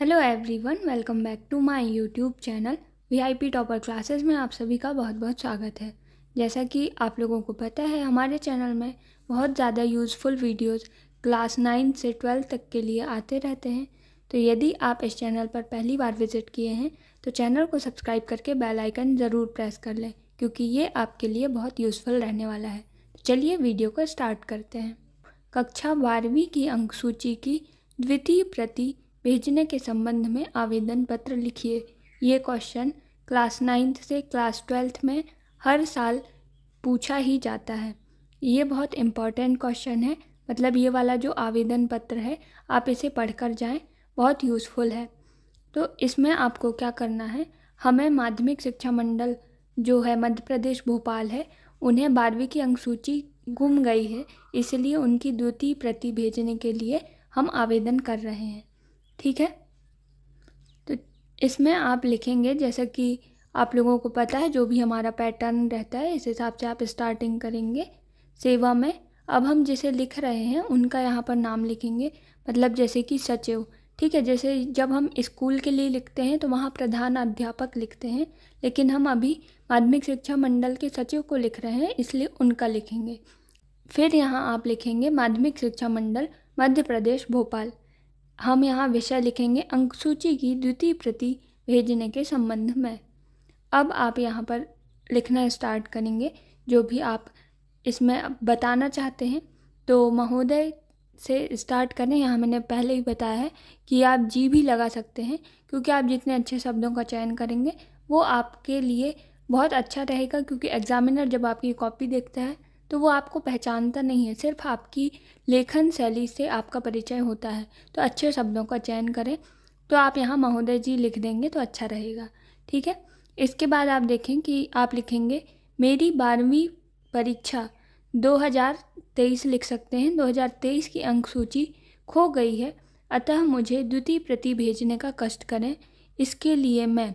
hello everyone welcome back to my YouTube channel VIP topper classes में आप सभी का बहुत बहुत स्वागत है जैसा कि आप लोगों को पता है हमारे चैनल में बहुत ज़्यादा यूज़फुल वीडियोस क्लास नाइन से ट्वेल्व तक के लिए आते रहते हैं तो यदि आप इस चैनल पर पहली बार विजिट किए हैं तो चैनल को सब्सक्राइब करके बेलाइकन ज़रूर प्रेस कर लें क्योंकि ये आपके लिए बहुत यूज़फुल रहने वाला है तो चलिए वीडियो को स्टार्ट करते हैं कक्षा बारहवीं की अंक सूची की द्वितीय प्रति भेजने के संबंध में आवेदन पत्र लिखिए ये क्वेश्चन क्लास नाइन्थ से क्लास ट्वेल्थ में हर साल पूछा ही जाता है ये बहुत इम्पॉर्टेंट क्वेश्चन है मतलब ये वाला जो आवेदन पत्र है आप इसे पढ़कर जाएं बहुत यूज़फुल है तो इसमें आपको क्या करना है हमें माध्यमिक शिक्षा मंडल जो है मध्य प्रदेश भोपाल है उन्हें बारहवीं की अंक सूची गुम गई है इसलिए उनकी द्वितीय प्रति भेजने के लिए हम आवेदन कर रहे हैं ठीक है तो इसमें आप लिखेंगे जैसा कि आप लोगों को पता है जो भी हमारा पैटर्न रहता है इस हिसाब से आप स्टार्टिंग करेंगे सेवा में अब हम जिसे लिख रहे हैं उनका यहाँ पर नाम लिखेंगे मतलब जैसे कि सचिव ठीक है जैसे जब हम स्कूल के लिए लिखते हैं तो वहाँ प्रधान अध्यापक लिखते हैं लेकिन हम अभी माध्यमिक शिक्षा मंडल के सचिव को लिख रहे हैं इसलिए उनका लिखेंगे फिर यहाँ आप लिखेंगे माध्यमिक शिक्षा मंडल मध्य प्रदेश भोपाल हम यहाँ विषय लिखेंगे अंक सूची की द्वितीय प्रति भेजने के संबंध में अब आप यहाँ पर लिखना स्टार्ट करेंगे जो भी आप इसमें बताना चाहते हैं तो महोदय से स्टार्ट करें यहाँ मैंने पहले ही बताया है कि आप जी भी लगा सकते हैं क्योंकि आप जितने अच्छे शब्दों का चयन करेंगे वो आपके लिए बहुत अच्छा रहेगा क्योंकि एग्ज़ामिनर जब आपकी कॉपी देखता है तो वो आपको पहचानता नहीं है सिर्फ आपकी लेखन शैली से आपका परिचय होता है तो अच्छे शब्दों का चयन करें तो आप यहाँ महोदय जी लिख देंगे तो अच्छा रहेगा ठीक है इसके बाद आप देखें कि आप लिखेंगे मेरी बारहवीं परीक्षा 2023 लिख सकते हैं 2023 की अंक सूची खो गई है अतः मुझे द्वितीय प्रति भेजने का कष्ट करें इसके लिए मैं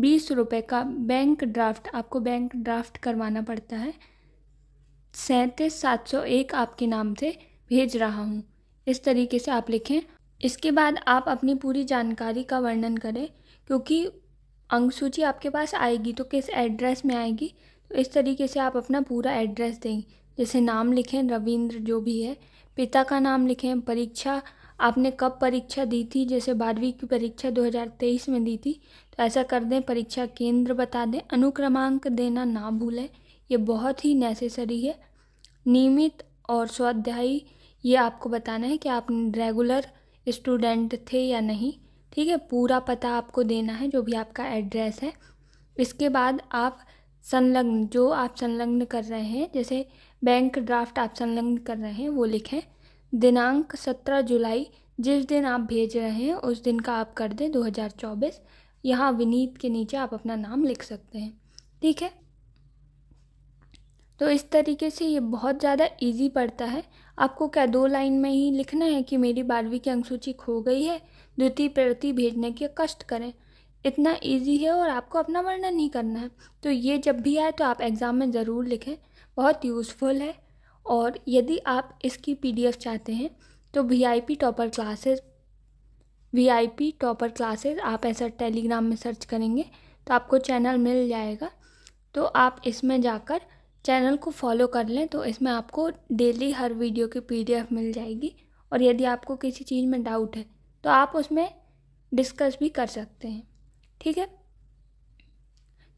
बीस रुपये का बैंक ड्राफ्ट आपको बैंक ड्राफ्ट करवाना पड़ता है सैंतीस सात सौ एक आपके नाम से भेज रहा हूँ इस तरीके से आप लिखें इसके बाद आप अपनी पूरी जानकारी का वर्णन करें क्योंकि अंक सूची आपके पास आएगी तो किस एड्रेस में आएगी तो इस तरीके से आप अपना पूरा एड्रेस दें जैसे नाम लिखें रविंद्र जो भी है पिता का नाम लिखें परीक्षा आपने कब परीक्षा दी थी जैसे बारहवीं की परीक्षा 2023 में दी थी तो ऐसा कर दें परीक्षा केंद्र बता दें अनुक्रमांक देना ना भूलें ये बहुत ही नेसेसरी है नियमित और स्वाध्यायी ये आपको बताना है कि आप रेगुलर स्टूडेंट थे या नहीं ठीक है पूरा पता आपको देना है जो भी आपका एड्रेस है इसके बाद आप संलग्न जो आप संलग्न कर रहे हैं जैसे बैंक ड्राफ्ट आप संलग्न कर रहे हैं वो लिखें दिनांक सत्रह जुलाई जिस दिन आप भेज रहे हैं उस दिन का आप कर दें दो हज़ार चौबीस यहाँ विनीत के नीचे आप अपना नाम लिख सकते हैं ठीक है तो इस तरीके से ये बहुत ज़्यादा इजी पड़ता है आपको क्या दो लाइन में ही लिखना है कि मेरी बारहवीं की अंकसूची खो गई है द्वितीय प्रवृत्ति भेजने के कष्ट करें इतना इजी है और आपको अपना वर्णन ही करना है तो ये जब भी आए तो आप एग्ज़ाम में ज़रूर लिखें बहुत यूज़फुल है और यदि आप इसकी पी चाहते हैं तो V topper classes V topper classes आप ऐसा टेलीग्राम में सर्च करेंगे तो आपको चैनल मिल जाएगा तो आप इसमें जाकर चैनल को फॉलो कर लें तो इसमें आपको डेली हर वीडियो की पीडीएफ मिल जाएगी और यदि आपको किसी चीज़ में डाउट है तो आप उसमें डिस्कस भी कर सकते हैं ठीक है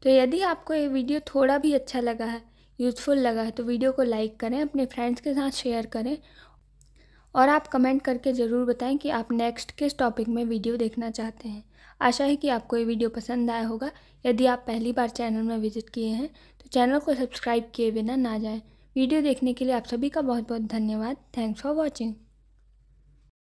तो यदि आपको ये वीडियो थोड़ा भी अच्छा लगा है यूज़फुल लगा है तो वीडियो को लाइक करें अपने फ्रेंड्स के साथ शेयर करें और आप कमेंट करके ज़रूर बताएं कि आप नेक्स्ट किस टॉपिक में वीडियो देखना चाहते हैं आशा है कि आपको ये वीडियो पसंद आया होगा यदि आप पहली बार चैनल में विजिट किए हैं तो चैनल को सब्सक्राइब किए बिना ना जाएं वीडियो देखने के लिए आप सभी का बहुत बहुत धन्यवाद थैंक्स फॉर वॉचिंग